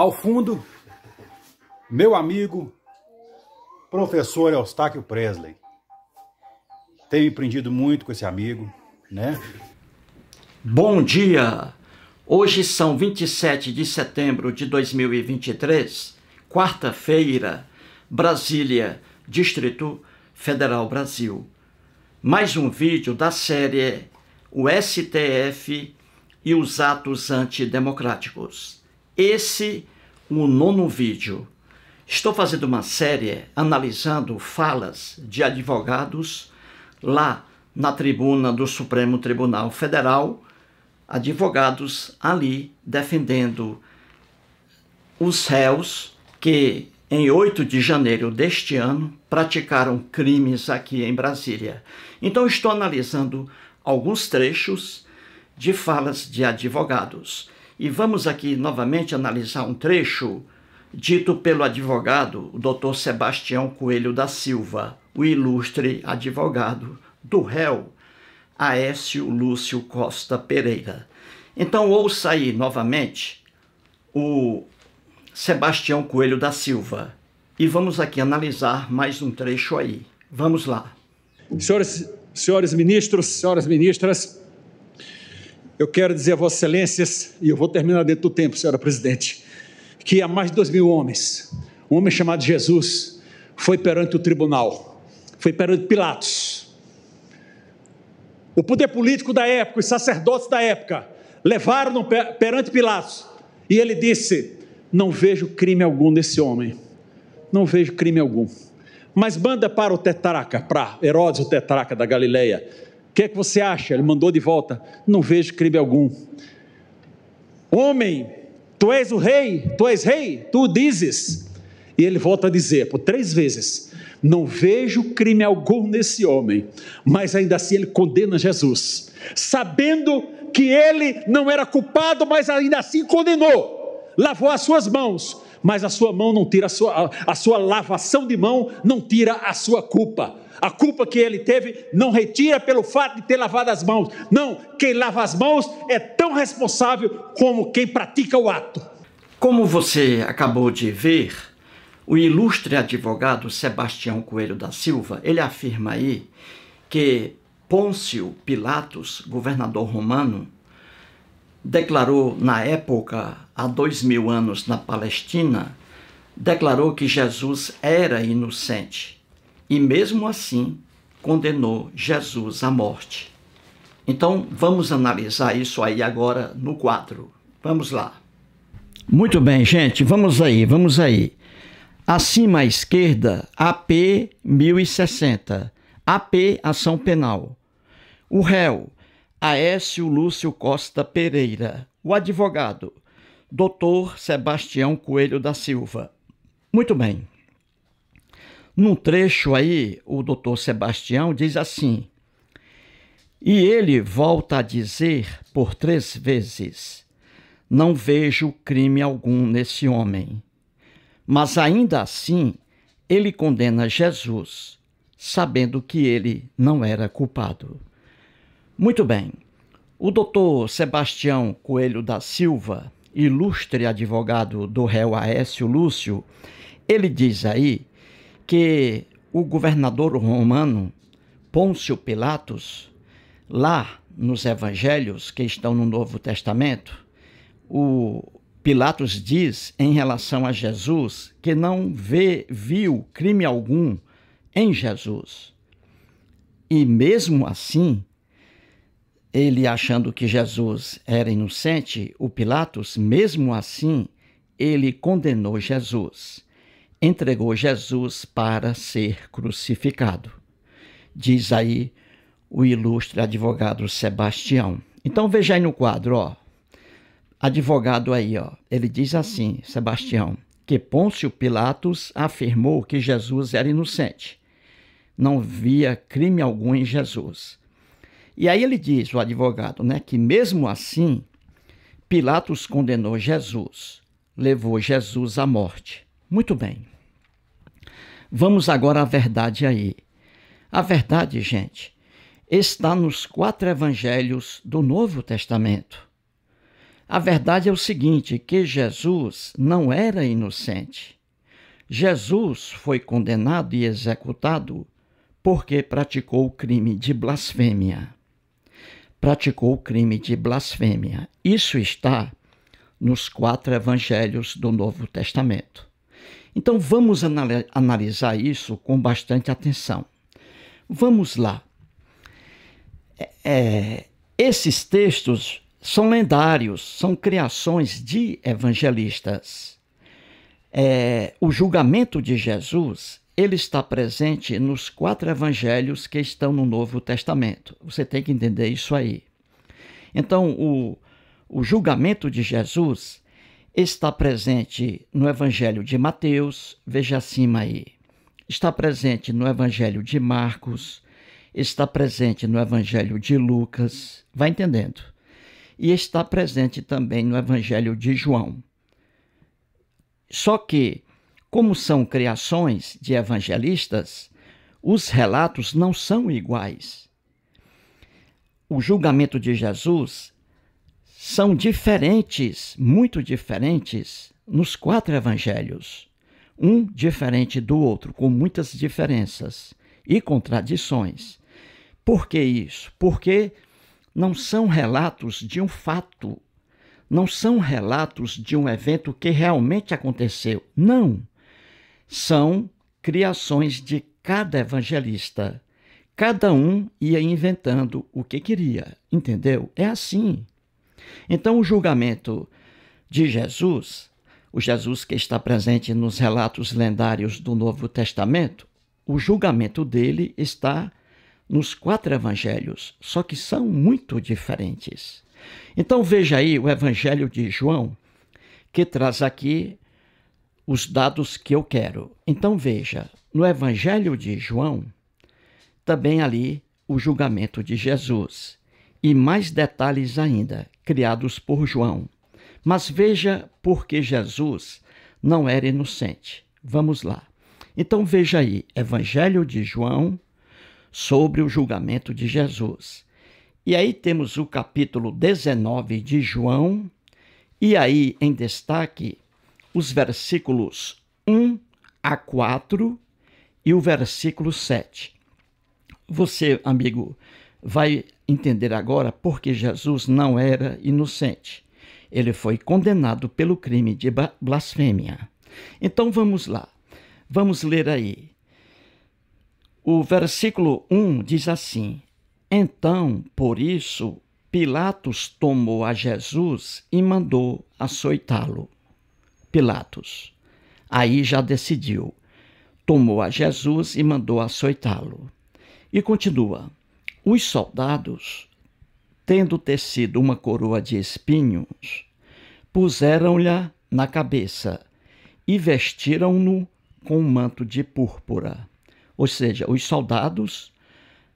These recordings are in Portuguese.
Ao fundo, meu amigo, professor Eustáquio Presley. Tenho aprendido muito com esse amigo, né? Bom dia! Hoje são 27 de setembro de 2023, quarta-feira, Brasília, Distrito Federal Brasil. Mais um vídeo da série O STF e os Atos Antidemocráticos. Esse o nono vídeo. Estou fazendo uma série analisando falas de advogados lá na tribuna do Supremo Tribunal Federal, advogados ali defendendo os réus que em 8 de janeiro deste ano praticaram crimes aqui em Brasília. Então estou analisando alguns trechos de falas de advogados. E vamos aqui novamente analisar um trecho dito pelo advogado, o Dr. Sebastião Coelho da Silva, o ilustre advogado do réu Aécio Lúcio Costa Pereira. Então ouça aí novamente o Sebastião Coelho da Silva e vamos aqui analisar mais um trecho aí. Vamos lá. Senhores, senhores ministros, senhoras ministras, eu quero dizer a Vossa Excelências, e eu vou terminar dentro do tempo, senhora presidente, que há mais de dois mil homens, um homem chamado Jesus, foi perante o tribunal, foi perante Pilatos. O poder político da época, os sacerdotes da época, levaram perante Pilatos, e ele disse: Não vejo crime algum nesse homem, não vejo crime algum. Mas manda para o tetraca, para Herodes, o tetraca da Galileia que é que você acha? Ele mandou de volta: Não vejo crime algum. Homem, tu és o rei, tu és rei, tu dizes. E ele volta a dizer por três vezes: Não vejo crime algum nesse homem, mas ainda assim ele condena Jesus, sabendo que ele não era culpado, mas ainda assim condenou, lavou as suas mãos, mas a sua mão não tira a sua, a, a sua lavação de mão não tira a sua culpa. A culpa que ele teve não retira pelo fato de ter lavado as mãos. Não, quem lava as mãos é tão responsável como quem pratica o ato. Como você acabou de ver, o ilustre advogado Sebastião Coelho da Silva, ele afirma aí que Pôncio Pilatos, governador romano, declarou na época, há dois mil anos na Palestina, declarou que Jesus era inocente e, mesmo assim, condenou Jesus à morte. Então, vamos analisar isso aí agora no quadro. Vamos lá. Muito bem, gente, vamos aí, vamos aí. Acima à esquerda, AP 1060, AP Ação Penal. O réu Aécio Lúcio Costa Pereira, o advogado, Dr. Sebastião Coelho da Silva. Muito bem. Num trecho aí, o doutor Sebastião diz assim: E ele volta a dizer por três vezes: Não vejo crime algum nesse homem. Mas ainda assim, ele condena Jesus, sabendo que ele não era culpado. Muito bem. O doutor Sebastião Coelho da Silva, ilustre advogado do réu Aécio Lúcio, ele diz aí que o governador romano Pôncio Pilatos, lá nos evangelhos que estão no Novo Testamento, o Pilatos diz em relação a Jesus que não vê, viu crime algum em Jesus. E mesmo assim, ele, achando que Jesus era inocente, o Pilatos, mesmo assim, ele condenou Jesus. Entregou Jesus para ser crucificado. Diz aí o ilustre advogado Sebastião. Então veja aí no quadro, ó. Advogado aí, ó. Ele diz assim, Sebastião, que Pôncio Pilatos afirmou que Jesus era inocente. Não via crime algum em Jesus. E aí ele diz, o advogado, né, que mesmo assim, Pilatos condenou Jesus, levou Jesus à morte. Muito bem. Vamos agora à verdade aí. A verdade, gente, está nos quatro evangelhos do Novo Testamento. A verdade é o seguinte: que Jesus não era inocente. Jesus foi condenado e executado porque praticou o crime de blasfêmia praticou o crime de blasfêmia. Isso está nos quatro evangelhos do Novo Testamento. Então vamos analisar isso com bastante atenção. Vamos lá. É, é, esses textos são lendários, são criações de evangelistas. É, o julgamento de Jesus ele está presente nos quatro evangelhos que estão no Novo Testamento. Você tem que entender isso aí. Então, o, o julgamento de Jesus está presente no Evangelho de Mateus, veja acima aí. Está presente no Evangelho de Marcos, está presente no Evangelho de Lucas, vai entendendo. E está presente também no Evangelho de João. Só que como são criações de evangelistas, os relatos não são iguais. O julgamento de Jesus são diferentes, muito diferentes, nos quatro evangelhos. Um diferente do outro, com muitas diferenças e contradições. Por que isso? Porque não são relatos de um fato, não são relatos de um evento que realmente aconteceu. Não são criações de cada evangelista. Cada um ia inventando o que queria, entendeu? É assim. Então, o julgamento de Jesus, o Jesus que está presente nos relatos lendários do Novo Testamento, o julgamento dele está nos quatro evangelhos, só que são muito diferentes. Então, veja aí o evangelho de João, que traz aqui os dados que eu quero. Então veja, no Evangelho de João, também ali o julgamento de Jesus e mais detalhes ainda, criados por João. Mas veja por que Jesus não era inocente. Vamos lá. Então veja aí, Evangelho de João sobre o julgamento de Jesus. E aí temos o capítulo 19 de João, e aí em destaque os versículos 1 a 4 e o versículo 7. Você, amigo, vai entender agora porque Jesus não era inocente. Ele foi condenado pelo crime de blasfêmia. Então vamos lá, vamos ler aí. O versículo 1 diz assim: Então, por isso, Pilatos tomou a Jesus e mandou açoitá-lo. Pilatos. Aí já decidiu. Tomou a Jesus e mandou açoitá-lo. E continua: os soldados, tendo tecido uma coroa de espinhos, puseram-lhe na cabeça e vestiram-no com um manto de púrpura. Ou seja, os soldados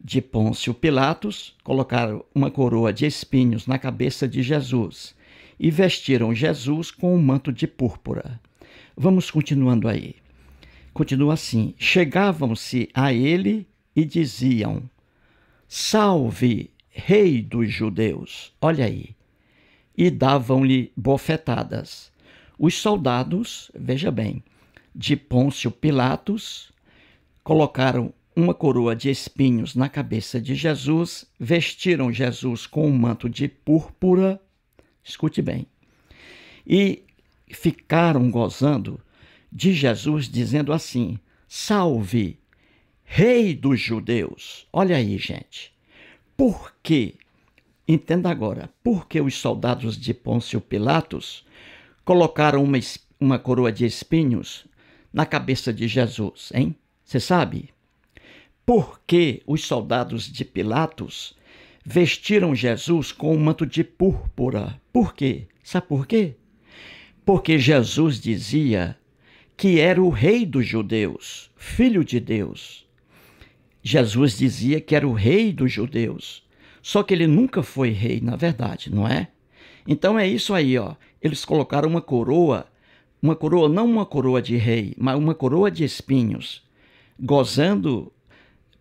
de Pôncio Pilatos colocaram uma coroa de espinhos na cabeça de Jesus e vestiram Jesus com um manto de púrpura. Vamos continuando aí. Continua assim: Chegavam-se a ele e diziam: Salve, Rei dos Judeus! Olha aí. E davam-lhe bofetadas. Os soldados, veja bem, de Pôncio Pilatos, colocaram uma coroa de espinhos na cabeça de Jesus, vestiram Jesus com um manto de púrpura Escute bem. E ficaram gozando de Jesus, dizendo assim: Salve, Rei dos Judeus. Olha aí, gente. Por que? Entenda agora, por que os soldados de Pôncio Pilatos colocaram uma, uma coroa de espinhos na cabeça de Jesus, hein? Você sabe? Por que os soldados de Pilatos vestiram Jesus com um manto de púrpura. Por quê? Sabe por quê? Porque Jesus dizia que era o rei dos judeus, filho de Deus. Jesus dizia que era o rei dos judeus. Só que ele nunca foi rei, na verdade, não é? Então é isso aí, ó. Eles colocaram uma coroa, uma coroa não uma coroa de rei, mas uma coroa de espinhos, gozando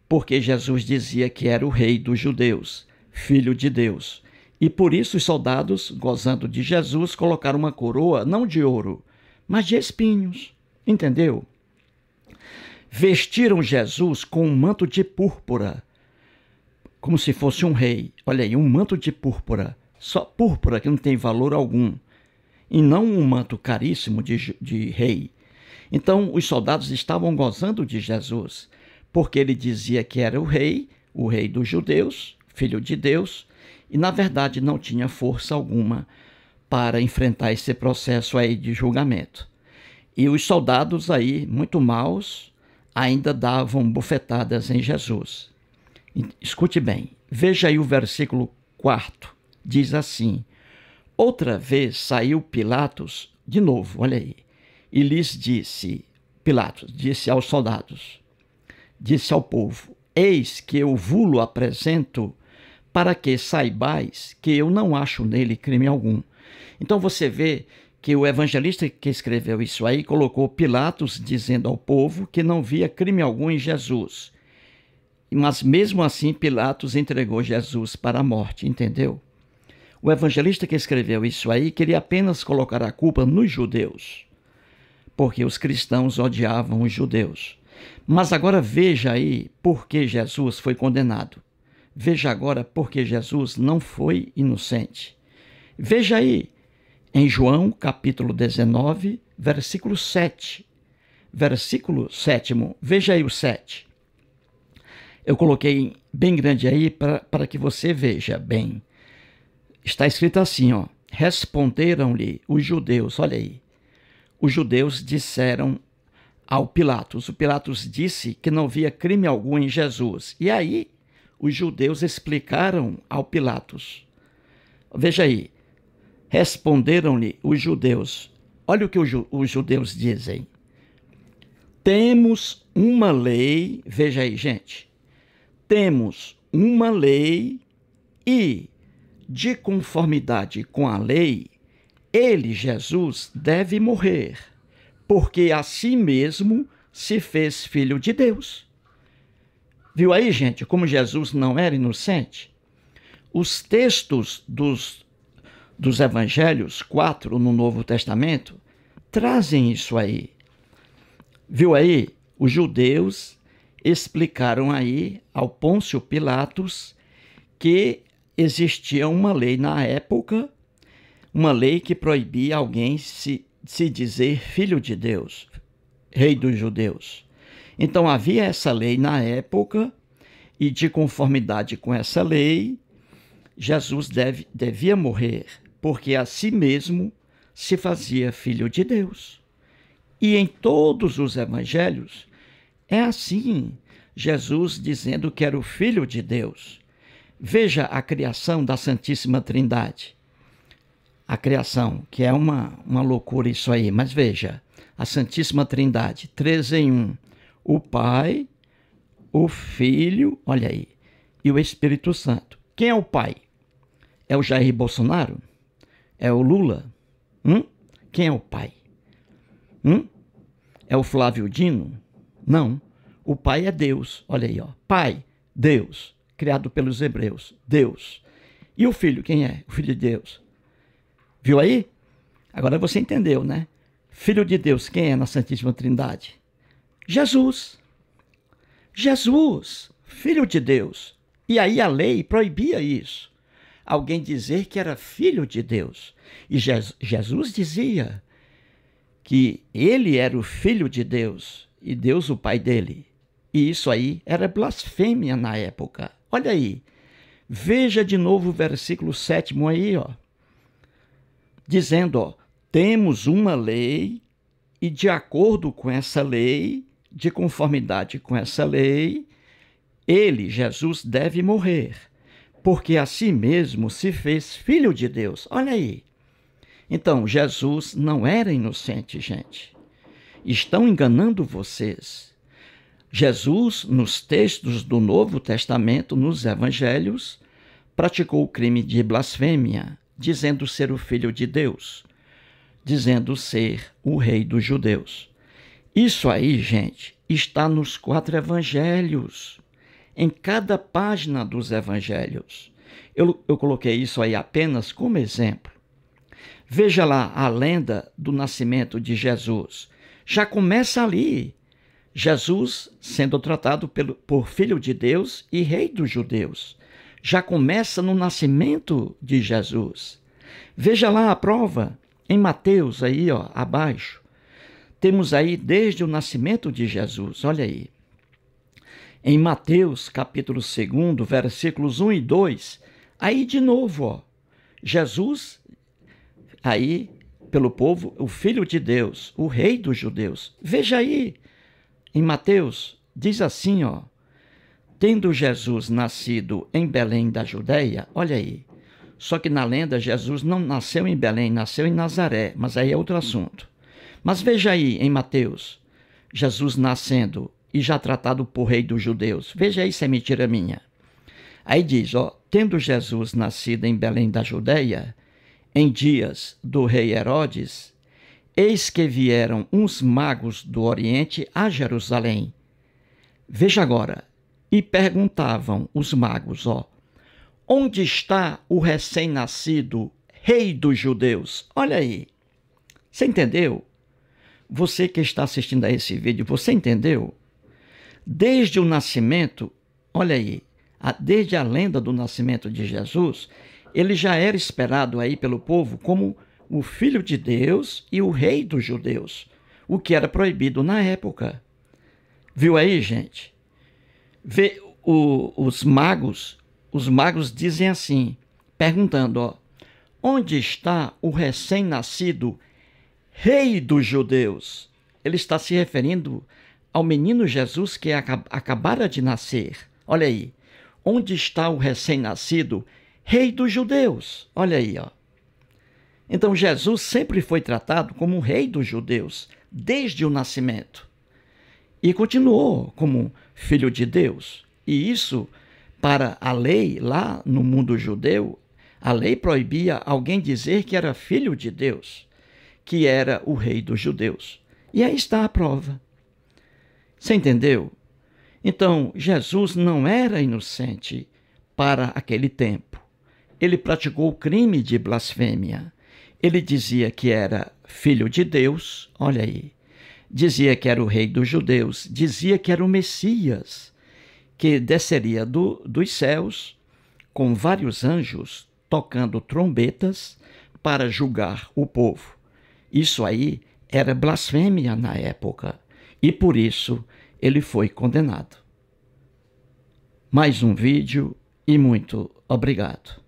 porque Jesus dizia que era o rei dos judeus filho de Deus. E por isso os soldados, gozando de Jesus, colocaram uma coroa não de ouro, mas de espinhos. Entendeu? Vestiram Jesus com um manto de púrpura, como se fosse um rei. Olha aí, um manto de púrpura, só púrpura que não tem valor algum, e não um manto caríssimo de, de rei. Então os soldados estavam gozando de Jesus, porque ele dizia que era o rei, o rei dos judeus, filho de Deus, e na verdade não tinha força alguma para enfrentar esse processo aí de julgamento. E os soldados aí, muito maus, ainda davam bufetadas em Jesus. Escute bem, veja aí o versículo 4. Diz assim: Outra vez saiu Pilatos, de novo, olha aí, e lhes disse: Pilatos disse aos soldados, disse ao povo: Eis que eu vulo apresento para que saibais que eu não acho nele crime algum. Então você vê que o evangelista que escreveu isso aí colocou Pilatos dizendo ao povo que não via crime algum em Jesus. Mas mesmo assim, Pilatos entregou Jesus para a morte, entendeu? O evangelista que escreveu isso aí queria apenas colocar a culpa nos judeus, porque os cristãos odiavam os judeus. Mas agora veja aí por que Jesus foi condenado. Veja agora porque Jesus não foi inocente. Veja aí, em João capítulo 19, versículo 7. Versículo 7, veja aí o 7. Eu coloquei bem grande aí para que você veja bem. Está escrito assim, ó. Responderam-lhe os judeus, olha aí. Os judeus disseram ao Pilatos. O Pilatos disse que não havia crime algum em Jesus. E aí os judeus explicaram ao Pilatos. Veja aí, responderam-lhe os judeus. Olha o que os judeus dizem. Temos uma lei, veja aí, gente. Temos uma lei e, de conformidade com a lei, ele, Jesus, deve morrer, porque a si mesmo se fez filho de Deus. Viu aí, gente, como Jesus não era inocente? Os textos dos, dos evangelhos, quatro no Novo Testamento, trazem isso aí. Viu aí? Os judeus explicaram aí ao Pôncio Pilatos que existia uma lei na época, uma lei que proibia alguém se, se dizer filho de Deus, rei dos judeus. Então havia essa lei na época, e de conformidade com essa lei, Jesus deve, devia morrer, porque a si mesmo se fazia filho de Deus. E em todos os evangelhos é assim, Jesus dizendo que era o filho de Deus. Veja a criação da Santíssima Trindade. A criação, que é uma, uma loucura isso aí, mas veja, a Santíssima Trindade, três em um, o Pai, o Filho, olha aí, e o Espírito Santo. Quem é o Pai? É o Jair Bolsonaro? É o Lula? Hum? Quem é o Pai? Hum? É o Flávio Dino? Não. O Pai é Deus. Olha aí, ó. Pai, Deus, criado pelos hebreus, Deus. E o Filho, quem é? O Filho de Deus. Viu aí? Agora você entendeu, né? Filho de Deus, quem é na Santíssima Trindade? Jesus. Jesus, filho de Deus. E aí a lei proibia isso. Alguém dizer que era filho de Deus. E Jesus dizia que ele era o filho de Deus e Deus o pai dele. E isso aí era blasfêmia na época. Olha aí. Veja de novo o versículo sétimo aí, ó. Dizendo, ó, temos uma lei e de acordo com essa lei de conformidade com essa lei, ele, Jesus, deve morrer, porque a si mesmo se fez filho de Deus. Olha aí. Então, Jesus não era inocente, gente. Estão enganando vocês. Jesus, nos textos do Novo Testamento, nos evangelhos, praticou o crime de blasfêmia, dizendo ser o filho de Deus, dizendo ser o rei dos judeus. Isso aí, gente, está nos quatro evangelhos, em cada página dos evangelhos. Eu, eu coloquei isso aí apenas como exemplo. Veja lá a lenda do nascimento de Jesus. Já começa ali. Jesus sendo tratado pelo, por Filho de Deus e Rei dos Judeus. Já começa no nascimento de Jesus. Veja lá a prova em Mateus, aí ó, abaixo temos aí desde o nascimento de Jesus. Olha aí. Em Mateus, capítulo 2, versículos 1 e 2, aí de novo, ó, Jesus aí pelo povo, o filho de Deus, o rei dos judeus. Veja aí, em Mateus diz assim, ó: Tendo Jesus nascido em Belém da Judéia, olha aí. Só que na lenda Jesus não nasceu em Belém, nasceu em Nazaré, mas aí é outro assunto. Mas veja aí em Mateus, Jesus nascendo e já tratado por rei dos judeus. Veja aí se é mentira minha. Aí diz, ó, tendo Jesus nascido em Belém da Judeia, em dias do rei Herodes, eis que vieram uns magos do Oriente a Jerusalém. Veja agora, e perguntavam os magos, ó, onde está o recém-nascido rei dos judeus? Olha aí. Você entendeu? Você que está assistindo a esse vídeo, você entendeu? Desde o nascimento, olha aí, a, desde a lenda do nascimento de Jesus, ele já era esperado aí pelo povo como o Filho de Deus e o Rei dos Judeus, o que era proibido na época. Viu aí, gente? Vê, o, os magos, os magos dizem assim, perguntando, ó, onde está o recém-nascido Rei dos Judeus. Ele está se referindo ao menino Jesus que acabara de nascer. Olha aí. Onde está o recém-nascido? Rei dos Judeus. Olha aí, ó. Então Jesus sempre foi tratado como o rei dos judeus desde o nascimento. E continuou como filho de Deus. E isso para a lei lá no mundo judeu, a lei proibia alguém dizer que era filho de Deus que era o rei dos judeus. E aí está a prova. Você entendeu? Então, Jesus não era inocente para aquele tempo. Ele praticou o crime de blasfêmia. Ele dizia que era filho de Deus, olha aí. Dizia que era o rei dos judeus, dizia que era o Messias, que desceria do, dos céus com vários anjos tocando trombetas para julgar o povo. Isso aí era blasfêmia na época e por isso ele foi condenado. Mais um vídeo e muito obrigado.